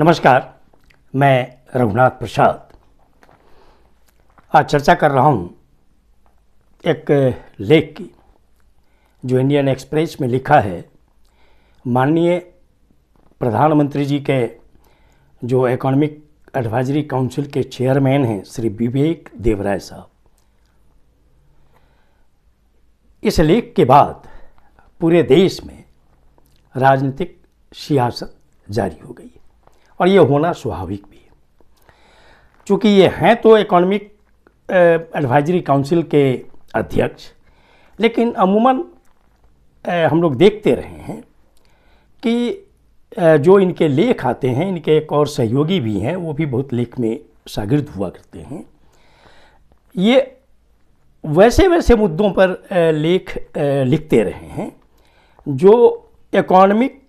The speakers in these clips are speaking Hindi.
नमस्कार मैं रघुनाथ प्रसाद आज चर्चा कर रहा हूँ एक लेख की जो इंडियन एक्सप्रेस में लिखा है माननीय प्रधानमंत्री जी के जो इकोनॉमिक एडवाइजरी काउंसिल के चेयरमैन हैं श्री विवेक देवराय साहब इस लेख के बाद पूरे देश में राजनीतिक सियासत जारी हो गई है और ये होना स्वाभाविक भी है चूँकि ये हैं तो इकोनॉमिक एडवाइजरी काउंसिल के अध्यक्ष लेकिन अमूमन हम लोग देखते रहे हैं कि जो इनके लेख आते हैं इनके एक और सहयोगी भी हैं वो भी बहुत लेख में शागिर्द हुआ करते हैं ये वैसे वैसे मुद्दों पर लेख लिखते रहे हैं जो इकोनॉमिक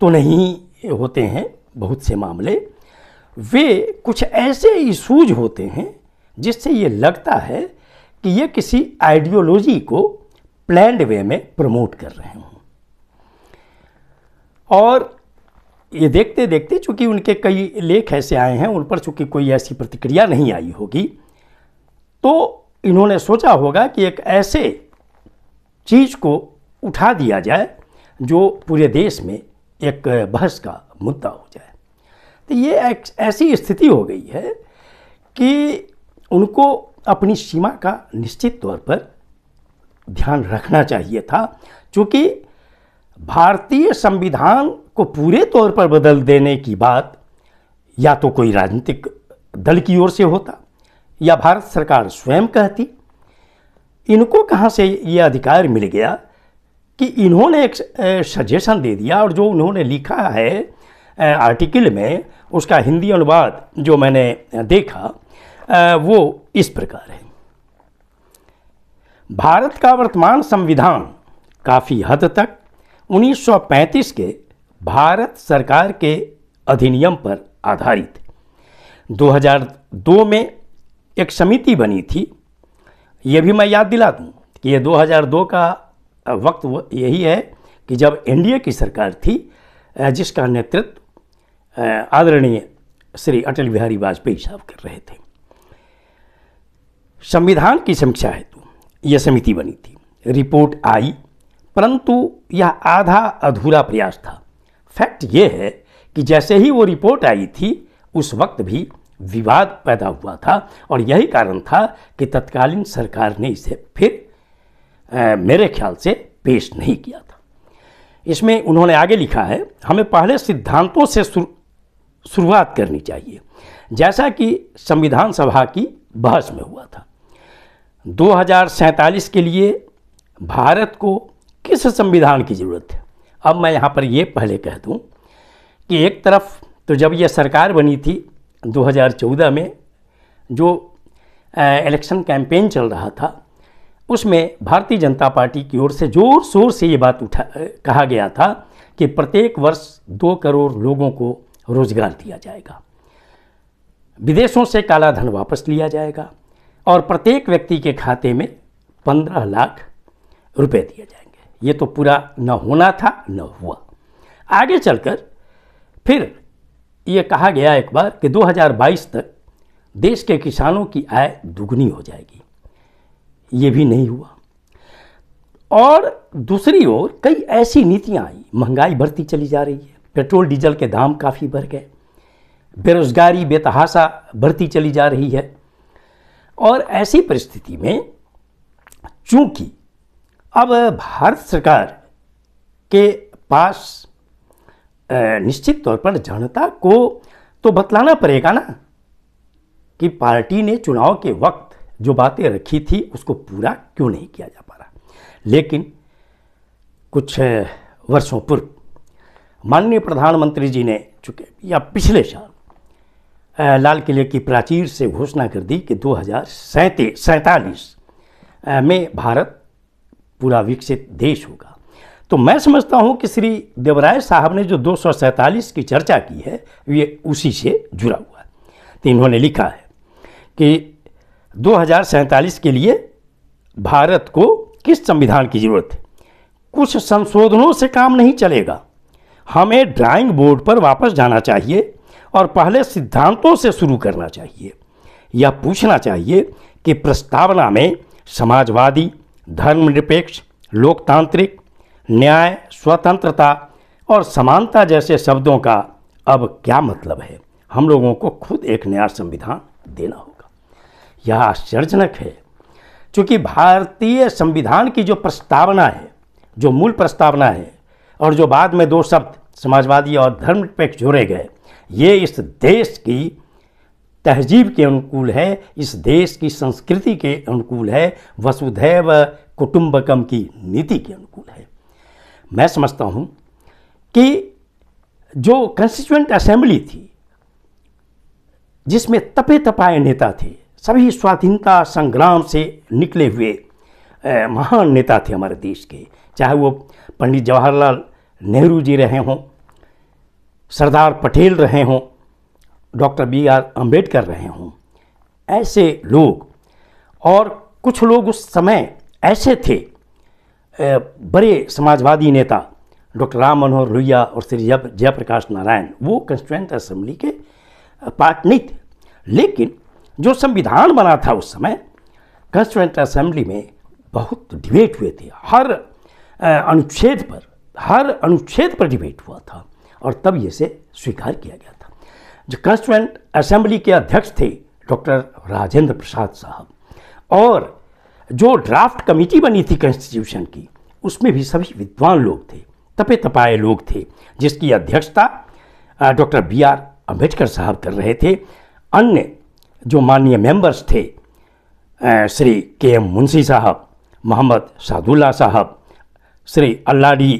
तो नहीं होते हैं बहुत से मामले वे कुछ ऐसे इशूज होते हैं जिससे ये लगता है कि ये किसी आइडियोलॉजी को प्लैंड वे में प्रमोट कर रहे हों और ये देखते देखते चूंकि उनके कई लेख ऐसे आए हैं उन पर चूंकि कोई ऐसी प्रतिक्रिया नहीं आई होगी तो इन्होंने सोचा होगा कि एक ऐसे चीज़ को उठा दिया जाए जो पूरे देश में एक बहस का मुद्दा हो जाए तो ये ऐसी स्थिति हो गई है कि उनको अपनी सीमा का निश्चित तौर पर ध्यान रखना चाहिए था क्योंकि भारतीय संविधान को पूरे तौर पर बदल देने की बात या तो कोई राजनीतिक दल की ओर से होता या भारत सरकार स्वयं कहती इनको कहाँ से ये अधिकार मिल गया कि इन्होंने एक सजेशन दे दिया और जो उन्होंने लिखा है आर्टिकल में उसका हिंदी अनुवाद जो मैंने देखा वो इस प्रकार है भारत का वर्तमान संविधान काफ़ी हद तक 1935 के भारत सरकार के अधिनियम पर आधारित 2002 में एक समिति बनी थी ये भी मैं याद दिला दूँ कि ये 2002 का वक्त यही है कि जब एनडीए की सरकार थी जिसका नेतृत्व आदरणीय श्री अटल बिहारी वाजपेयी साहब कर रहे थे संविधान की समीक्षा हेतु यह समिति बनी थी रिपोर्ट आई परंतु यह आधा अधूरा प्रयास था फैक्ट यह है कि जैसे ही वो रिपोर्ट आई थी उस वक्त भी विवाद पैदा हुआ था और यही कारण था कि तत्कालीन सरकार ने इसे फिर मेरे ख्याल से पेश नहीं किया था इसमें उन्होंने आगे लिखा है हमें पहले सिद्धांतों से शुरुआत करनी चाहिए जैसा कि संविधान सभा की बहस में हुआ था दो के लिए भारत को किस संविधान की ज़रूरत है अब मैं यहाँ पर ये पहले कह दूँ कि एक तरफ तो जब यह सरकार बनी थी 2014 में जो इलेक्शन कैंपेन चल रहा था उसमें भारतीय जनता पार्टी की ओर से ज़ोर शोर से ये बात उठा कहा गया था कि प्रत्येक वर्ष दो करोड़ लोगों को रोजगार दिया जाएगा विदेशों से काला धन वापस लिया जाएगा और प्रत्येक व्यक्ति के खाते में पंद्रह लाख रुपए दिए जाएंगे ये तो पूरा न होना था न हुआ आगे चलकर फिर ये कहा गया एक बार कि 2022 तक देश के किसानों की आय दुगनी हो जाएगी ये भी नहीं हुआ और दूसरी ओर कई ऐसी नीतियाँ आई महंगाई बढ़ती चली जा रही है पेट्रोल डीजल के दाम काफ़ी बढ़ गए बेरोज़गारी बेतहाशा बढ़ती चली जा रही है और ऐसी परिस्थिति में चूंकि अब भारत सरकार के पास निश्चित तौर पर जनता को तो बतलाना पड़ेगा ना कि पार्टी ने चुनाव के वक्त जो बातें रखी थी उसको पूरा क्यों नहीं किया जा पा रहा लेकिन कुछ वर्षों पूर्व माननीय प्रधानमंत्री जी ने चुके या पिछले साल लाल किले की प्राचीर से घोषणा कर दी कि दो हज़ार में भारत पूरा विकसित देश होगा तो मैं समझता हूं कि श्री देवराय साहब ने जो दो की चर्चा की है ये उसी से जुड़ा हुआ है तो इन्होंने लिखा है कि 2047 के लिए भारत को किस संविधान की ज़रूरत है कुछ संशोधनों से काम नहीं चलेगा हमें ड्राइंग बोर्ड पर वापस जाना चाहिए और पहले सिद्धांतों से शुरू करना चाहिए यह पूछना चाहिए कि प्रस्तावना में समाजवादी धर्मनिरपेक्ष लोकतांत्रिक न्याय स्वतंत्रता और समानता जैसे शब्दों का अब क्या मतलब है हम लोगों को खुद एक नया संविधान देना हो यह आश्चर्यजनक है क्योंकि भारतीय संविधान की जो प्रस्तावना है जो मूल प्रस्तावना है और जो बाद में दो शब्द समाजवादी और धर्मनिरपेक्ष जोड़े गए ये इस देश की तहजीब के अनुकूल है इस देश की संस्कृति के अनुकूल है वसुधैव कुटुंबकम की नीति के अनुकूल है मैं समझता हूँ कि जो कंस्टिट्यूंट असेंबली थी जिसमें तपे तपाए नेता थे सभी स्वाधीनता संग्राम से निकले हुए महान नेता थे हमारे देश के चाहे वो पंडित जवाहरलाल नेहरू जी रहे हों सरदार पटेल रहे हों डॉक्टर बी आर अम्बेडकर रहे हों ऐसे लोग और कुछ लोग उस समय ऐसे थे बड़े समाजवादी नेता डॉक्टर राम मनोहर लोहिया और श्री जय जयप्रकाश नारायण वो कंस्टिट्यूंट असेंबली के पार्ट नहीं थे लेकिन जो संविधान बना था उस समय कंस्टिट्यूंट असेंबली में बहुत डिबेट हुए थे हर अनुच्छेद पर हर अनुच्छेद पर डिबेट हुआ था और तब इसे स्वीकार किया गया था जो कंस्टिट्यूंट असेंबली के अध्यक्ष थे डॉक्टर राजेंद्र प्रसाद साहब और जो ड्राफ्ट कमेटी बनी थी कॉन्स्टिट्यूशन की उसमें भी सभी विद्वान लोग थे तपे तपाए लोग थे जिसकी अध्यक्षता डॉक्टर बी आर अम्बेडकर साहब कर रहे थे अन्य जो माननीय मेंबर्स थे श्री के एम मुंशी साहब मोहम्मद सादुल्ला साहब श्री अल्लाडी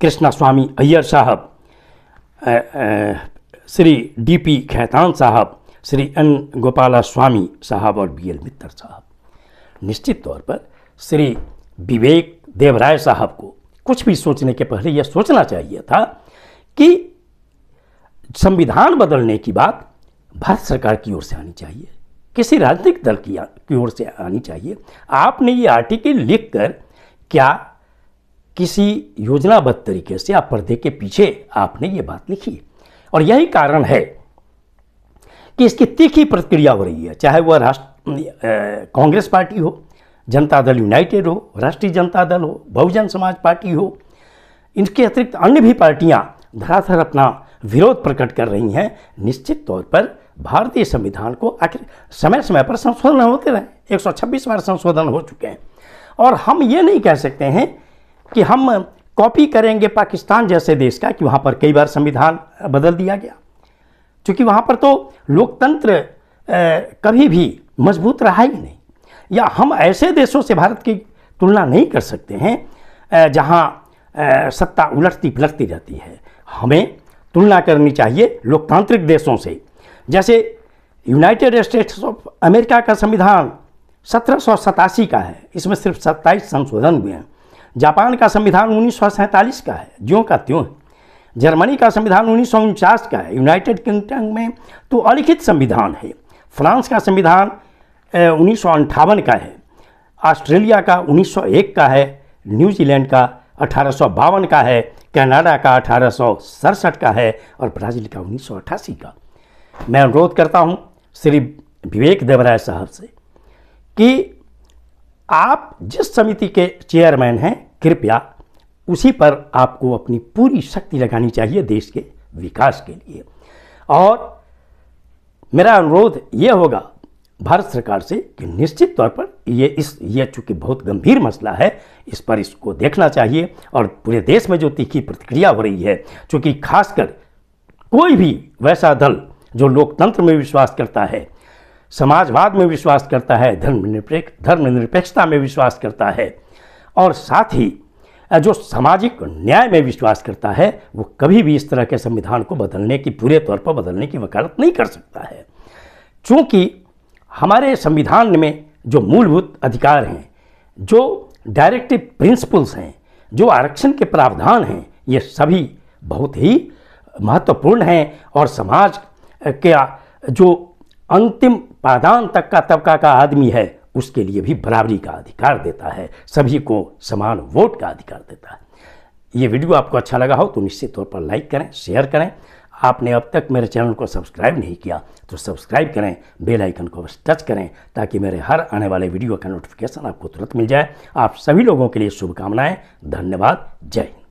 कृष्णा स्वामी अय्यर साहब श्री डी पी खैतान साहब श्री एन गोपाला स्वामी साहब और बी एल मित्तर साहब निश्चित तौर पर श्री विवेक देवराय साहब को कुछ भी सोचने के पहले यह सोचना चाहिए था कि संविधान बदलने की बात भारत सरकार की ओर से आनी चाहिए किसी राजनीतिक दल की, की ओर से आनी चाहिए आपने ये आर्टिकल लिखकर क्या किसी योजनाबद्ध तरीके से आप पर्दे के पीछे आपने ये बात लिखी और यही कारण है कि इसकी तीखी प्रतिक्रिया हो रही है चाहे वह राष्ट्र कांग्रेस पार्टी हो जनता दल यूनाइटेड हो राष्ट्रीय जनता दल हो बहुजन समाज पार्टी हो इनके अतिरिक्त अन्य भी पार्टियां धराधर अपना विरोध प्रकट कर रही हैं निश्चित तौर पर भारतीय संविधान को आखिर समय समय पर संशोधन होते रहे 126 बार संशोधन हो चुके हैं और हम ये नहीं कह सकते हैं कि हम कॉपी करेंगे पाकिस्तान जैसे देश का कि वहाँ पर कई बार संविधान बदल दिया गया क्योंकि वहाँ पर तो लोकतंत्र कभी भी मजबूत रहा ही नहीं या हम ऐसे देशों से भारत की तुलना नहीं कर सकते हैं जहाँ सत्ता उलटती पलटती रहती है हमें तुलना करनी चाहिए लोकतांत्रिक देशों से जैसे यूनाइटेड स्टेट्स ऑफ अमेरिका का संविधान सत्रह का है इसमें सिर्फ सत्ताईस संशोधन हुए हैं जापान का संविधान उन्नीस का है ज्यों का त्यों है जर्मनी का संविधान उन्नीस का है यूनाइटेड किंगडम में तो अलिखित संविधान है फ्रांस का संविधान उन्नीस का है ऑस्ट्रेलिया का 1901 का है न्यूजीलैंड का अठारह का है कनाडा का अठारह का है और ब्राज़ील का उन्नीस का मैं अनुरोध करता हूँ श्री विवेक देवराय साहब से कि आप जिस समिति के चेयरमैन हैं कृपया उसी पर आपको अपनी पूरी शक्ति लगानी चाहिए देश के विकास के लिए और मेरा अनुरोध ये होगा भारत सरकार से कि निश्चित तौर पर ये इस ये चूँकि बहुत गंभीर मसला है इस पर इसको देखना चाहिए और पूरे देश में जो तीखी प्रतिक्रिया हो रही है चूँकि खासकर कोई भी वैसा दल जो लोकतंत्र में विश्वास करता है समाजवाद में विश्वास करता है धर्मनिरपेक्ष धर्मनिरपेक्षता में विश्वास करता है और साथ ही जो सामाजिक न्याय में विश्वास करता है वो कभी भी इस तरह के संविधान को बदलने की पूरे तौर पर बदलने की वकालत नहीं कर सकता है चूँकि हमारे संविधान में जो मूलभूत अधिकार हैं जो डायरेक्टिव प्रिंसिपल्स हैं जो आरक्षण के प्रावधान हैं ये सभी बहुत ही महत्वपूर्ण हैं और समाज क्या जो अंतिम पादान तक का तबका का आदमी है उसके लिए भी बराबरी का अधिकार देता है सभी को समान वोट का अधिकार देता है ये वीडियो आपको अच्छा लगा हो तो निश्चित तौर पर लाइक करें शेयर करें आपने अब तक मेरे चैनल को सब्सक्राइब नहीं किया तो सब्सक्राइब करें बेल आइकन को बस टच करें ताकि मेरे हर आने वाले वीडियो का नोटिफिकेशन आपको तुरंत मिल जाए आप सभी लोगों के लिए शुभकामनाएं धन्यवाद जय हिंद